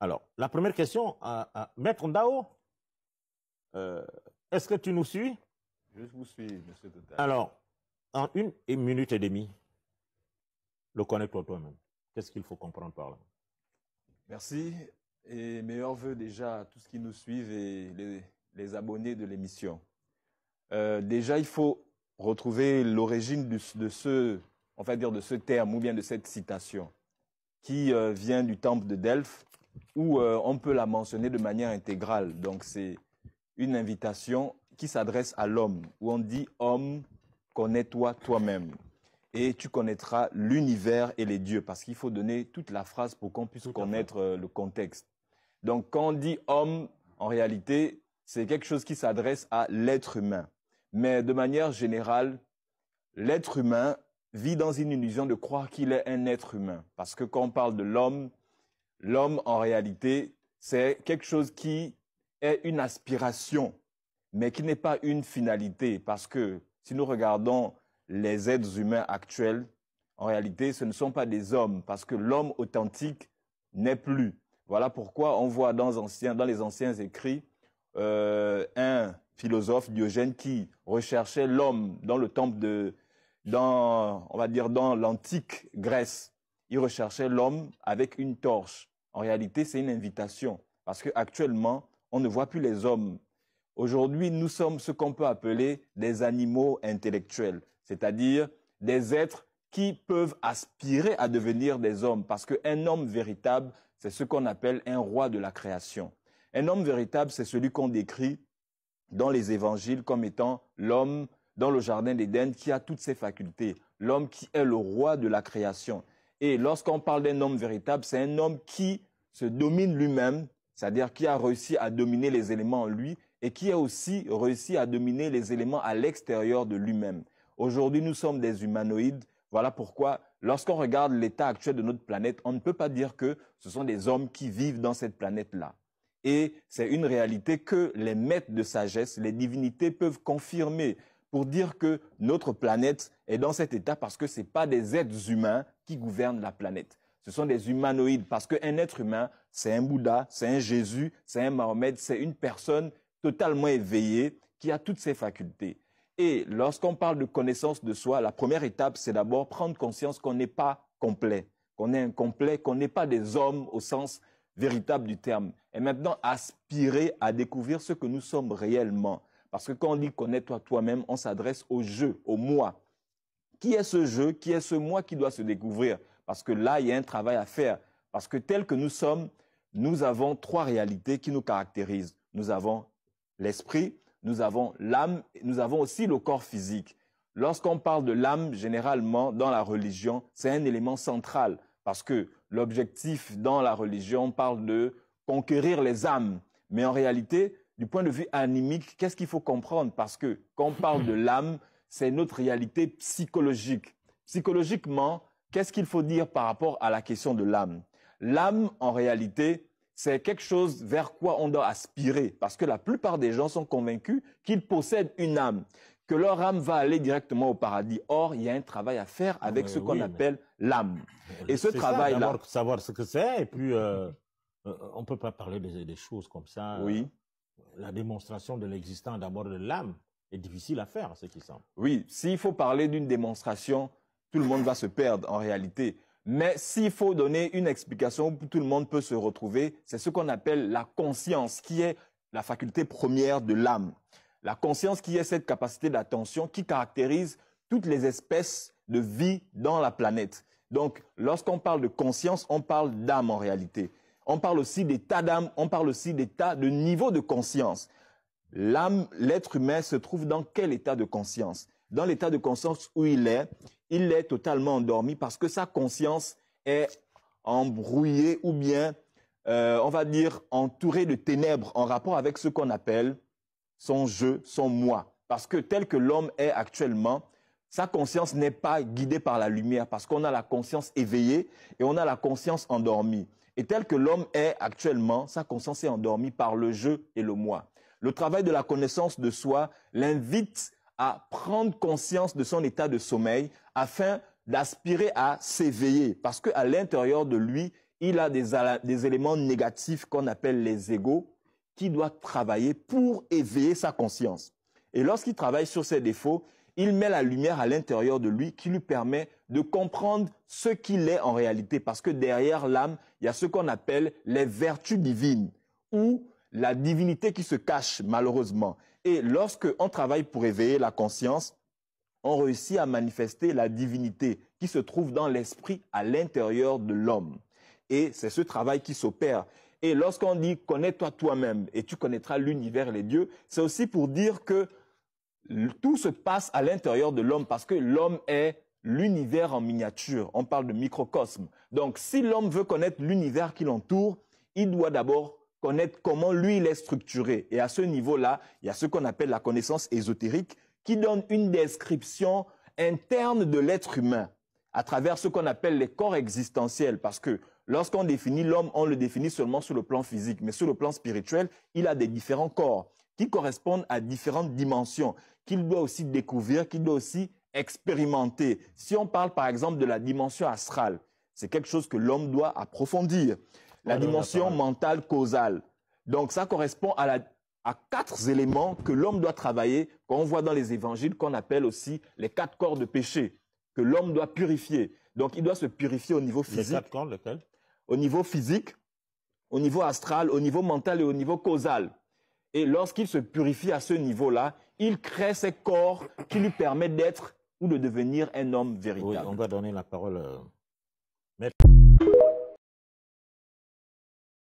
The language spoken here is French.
Alors, la première question à, euh, euh, Maître Ndao, euh, est-ce que tu nous suis Je vous suis, monsieur Total. Alors, en une minute et demie, le connecte toi-même. Qu'est-ce qu'il faut comprendre par là Merci et meilleurs voeux déjà à tous ceux qui nous suivent et les, abonnés de l'émission. déjà, il faut retrouver l'origine de, ce, on dire, de ce terme ou bien de cette citation qui vient du temple de Delphes où euh, on peut la mentionner de manière intégrale. Donc c'est une invitation qui s'adresse à l'homme, où on dit homme, connais-toi toi-même. Et tu connaîtras l'univers et les dieux, parce qu'il faut donner toute la phrase pour qu'on puisse connaître euh, le contexte. Donc quand on dit homme, en réalité, c'est quelque chose qui s'adresse à l'être humain. Mais de manière générale, l'être humain vit dans une illusion de croire qu'il est un être humain. Parce que quand on parle de l'homme, L'homme, en réalité, c'est quelque chose qui est une aspiration, mais qui n'est pas une finalité, parce que si nous regardons les êtres humains actuels, en réalité, ce ne sont pas des hommes, parce que l'homme authentique n'est plus. Voilà pourquoi on voit dans, les anciens écrits euh, un philosophe, Diogène, qui recherchait l'homme dans le temple de, dans, on va dire, dans l'antique Grèce il recherchait l'homme avec une torche. En réalité, c'est une invitation, parce qu'actuellement, on ne voit plus les hommes. Aujourd'hui, nous sommes ce qu'on peut appeler des animaux intellectuels, c'est-à-dire des êtres qui peuvent aspirer à devenir des hommes, parce qu'un homme véritable, c'est ce qu'on appelle un roi de la création. Un homme véritable, c'est celui qu'on décrit dans les évangiles comme étant l'homme dans le Jardin d'Éden qui a toutes ses facultés, l'homme qui est le roi de la création. Et lorsqu'on parle d'un homme véritable, c'est un homme qui se domine lui-même, c'est-à-dire qui a réussi à dominer les éléments en lui et qui a aussi réussi à dominer les éléments à l'extérieur de lui-même. Aujourd'hui, nous sommes des humanoïdes. Voilà pourquoi, lorsqu'on regarde l'état actuel de notre planète, on ne peut pas dire que ce sont des hommes qui vivent dans cette planète-là. Et c'est une réalité que les maîtres de sagesse, les divinités peuvent confirmer pour dire que notre planète est dans cet état parce que ce n'est pas des êtres humains qui gouvernent la planète. Ce sont des humanoïdes parce qu'un être humain, c'est un Bouddha, c'est un Jésus, c'est un Mahomet, c'est une personne totalement éveillée qui a toutes ses facultés. Et lorsqu'on parle de connaissance de soi, la première étape, c'est d'abord prendre conscience qu'on n'est pas complet, qu'on est incomplet, qu'on n'est pas des hommes au sens véritable du terme. Et maintenant, aspirer à découvrir ce que nous sommes réellement. Parce que quand on dit connais-toi toi-même, on s'adresse au jeu, au moi. Qui est ce jeu Qui est ce moi qui doit se découvrir Parce que là, il y a un travail à faire. Parce que tel que nous sommes, nous avons trois réalités qui nous caractérisent. Nous avons l'esprit, nous avons l'âme, nous avons aussi le corps physique. Lorsqu'on parle de l'âme, généralement, dans la religion, c'est un élément central. Parce que l'objectif dans la religion, on parle de conquérir les âmes. Mais en réalité, du point de vue animique, qu'est-ce qu'il faut comprendre Parce que quand on parle de l'âme, c'est notre réalité psychologique. Psychologiquement, qu'est-ce qu'il faut dire par rapport à la question de l'âme L'âme, en réalité, c'est quelque chose vers quoi on doit aspirer, parce que la plupart des gens sont convaincus qu'ils possèdent une âme, que leur âme va aller directement au paradis. Or, il y a un travail à faire avec ce qu'on appelle l'âme. Et ce travail-là... Savoir ce que c'est, et puis euh, euh, on ne peut pas parler des, des choses comme ça. Oui la démonstration de l'existence d'abord de l'âme est difficile à faire, ce qui semble. Oui, s'il faut parler d'une démonstration, tout le monde va se perdre en réalité. Mais s'il faut donner une explication où tout le monde peut se retrouver, c'est ce qu'on appelle la conscience, qui est la faculté première de l'âme. La conscience qui est cette capacité d'attention qui caractérise toutes les espèces de vie dans la planète. Donc, lorsqu'on parle de conscience, on parle d'âme en réalité. On parle aussi d'état d'âme, on parle aussi d'état de niveau de conscience. L'âme, l'être humain se trouve dans quel état de conscience Dans l'état de conscience où il est, il est totalement endormi parce que sa conscience est embrouillée ou bien, euh, on va dire, entourée de ténèbres en rapport avec ce qu'on appelle son jeu, son moi. Parce que tel que l'homme est actuellement, sa conscience n'est pas guidée par la lumière parce qu'on a la conscience éveillée et on a la conscience endormie. Et tel que l'homme est actuellement, sa conscience est endormie par le jeu et le moi. Le travail de la connaissance de soi l'invite à prendre conscience de son état de sommeil afin d'aspirer à s'éveiller parce qu'à l'intérieur de lui, il a des, éléments négatifs qu'on appelle les égaux qui doit travailler pour éveiller sa conscience. Et lorsqu'il travaille sur ses défauts, il met la lumière à l'intérieur de lui qui lui permet de comprendre ce qu'il est en réalité. Parce que derrière l'âme, il y a ce qu'on appelle les vertus divines ou la divinité qui se cache malheureusement. Et lorsque on travaille pour éveiller la conscience, on réussit à manifester la divinité qui se trouve dans l'esprit à l'intérieur de l'homme. Et c'est ce travail qui s'opère. Et lorsqu'on dit connais-toi toi-même et tu connaîtras l'univers et les dieux, c'est aussi pour dire que tout se passe à l'intérieur de l'homme parce que l'homme est l'univers en miniature. On parle de microcosme. Donc, si l'homme veut connaître l'univers qui l'entoure, il doit d'abord connaître comment lui, il est structuré. Et à ce niveau-là, il y a ce qu'on appelle la connaissance ésotérique qui donne une description interne de l'être humain à travers ce qu'on appelle les corps existentiels. Parce que lorsqu'on définit l'homme, on le définit seulement sur le plan physique, mais sur le plan spirituel, il a des différents corps qui correspondent à différentes dimensions qu'il doit aussi découvrir, qu'il doit aussi expérimenter. Si on parle par exemple de la dimension astrale, c'est quelque chose que l'homme doit approfondir. La oh dimension mentale causale. Donc ça correspond à, quatre éléments que l'homme doit travailler, qu'on voit dans les évangiles, qu'on appelle aussi les quatre corps de péché, que l'homme doit purifier. Donc il doit se purifier au niveau physique. Au niveau physique, au niveau astral, au niveau mental et au niveau causal. Et lorsqu'il se purifie à ce niveau-là, il crée ses corps qui lui permettent d'être ou de devenir un homme véritable. on va donner la parole euh,